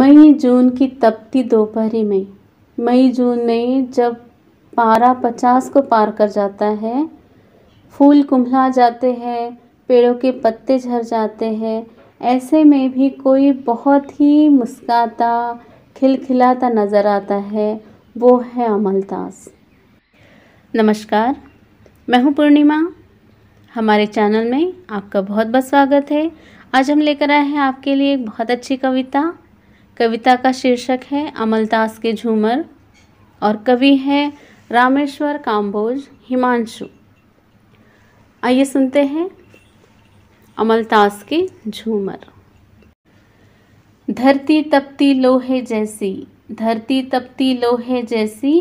मई जून की तपती दोपहरी में मई जून में जब पारा पचास को पार कर जाता है फूल कुंभला जाते हैं पेड़ों के पत्ते झर जाते हैं ऐसे में भी कोई बहुत ही मुस्काता खिलखिलाता नज़र आता है वो है अमलताज नमस्कार मैं हूँ पूर्णिमा हमारे चैनल में आपका बहुत बहुत स्वागत है आज हम लेकर आए हैं आपके लिए एक बहुत अच्छी कविता कविता का शीर्षक है अमलदास के झूमर और कवि है रामेश्वर काम्बोज हिमांशु आइए सुनते हैं अमलतास के झूमर धरती तपती लोहे जैसी धरती तपती लोहे जैसी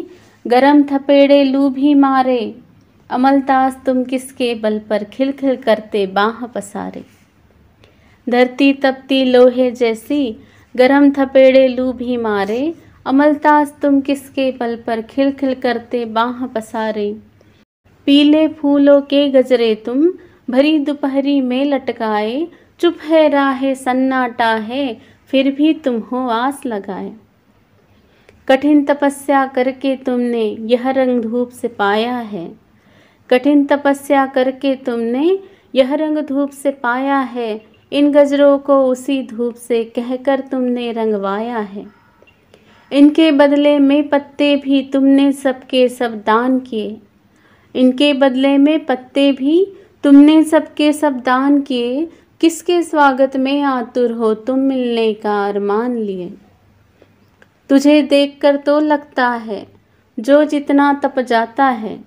गरम थपेड़े लू भी मारे अमलतास तुम किसके बल पर खिलखिल करते बाह पसारे धरती तपती लोहे जैसी गरम थपेड़े लू भी मारे अमलताज तुम किसके पल पर खिलखिल करते बाह पसारे पीले फूलों के गजरे तुम भरी दोपहरी में लटकाए चुप है राह सन्नाटा है फिर भी तुम हो आस लगाए कठिन तपस्या करके तुमने यह रंग धूप से पाया है कठिन तपस्या करके तुमने यह रंग धूप से पाया है इन गजरों को उसी धूप से कहकर तुमने रंगवाया है इनके बदले में पत्ते भी तुमने सबके सब दान किए इनके बदले में पत्ते भी तुमने सबके सब दान किए किसके स्वागत में आतुर हो तुम मिलने का अरमान लिए तुझे देखकर तो लगता है जो जितना तप जाता है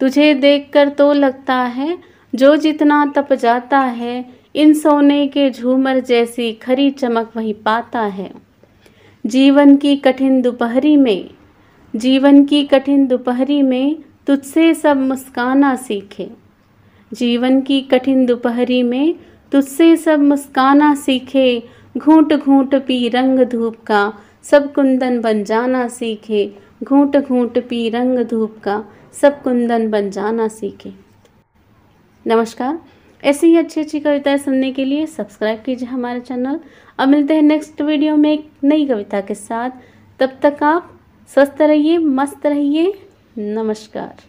तुझे देखकर तो लगता है जो जितना तप जाता है इन सोने के झूमर जैसी खरी चमक वही पाता है जीवन की कठिन दोपहरी में जीवन की कठिन दोपहरी में तुझसे सब मुस्काना सीखे जीवन की कठिन दोपहरी में तुझसे सब मुस्काना सीखे घूंट घूंट पी रंग धूप का सब कुंदन बन जाना सीखे घूंट घूंट पी रंग धूप का सब कुंदन बन जाना सीखे नमस्कार ऐसी ही अच्छी अच्छी कविताएं सुनने के लिए सब्सक्राइब कीजिए हमारा चैनल और मिलते हैं नेक्स्ट वीडियो में एक नई कविता के साथ तब तक आप स्वस्थ रहिए मस्त रहिए नमस्कार